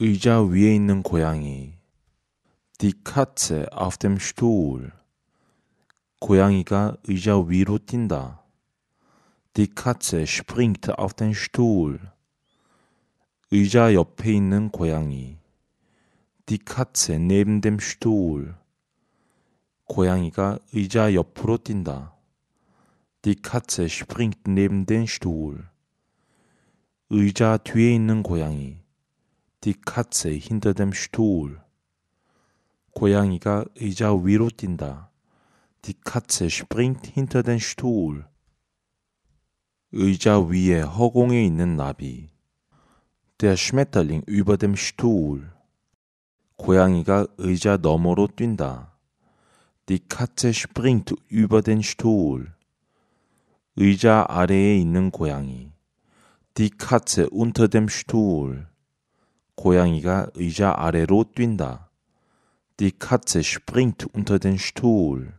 의자 위에 있는 고양이. Die Katze auf dem Stuhl. 고양이가 의자 위로 뛴다. Die Katze springt auf den Stuhl. 의자 옆에 있는 고양이. Die Katze neben dem Stuhl. 고양이가 의자 옆으로 뛴다. Die Katze springt neben den Stuhl. 의자 뒤에 있는 고양이. die Katze hinter dem Stuhl. 고양이가 의자 위로 뛴다. Die Katze springt hinter den Stuhl. 의자 위에 허공에 있는 나비. Der Schmetterling über dem Stuhl. 고양이가 의자 너머로 뛴다. Die Katze springt über den Stuhl. 의자 아래에 있는 고양이. Die Katze unter dem Stuhl. 고양이가 의자 아래로 뛴다. Die Katze springt unter den Stuhl.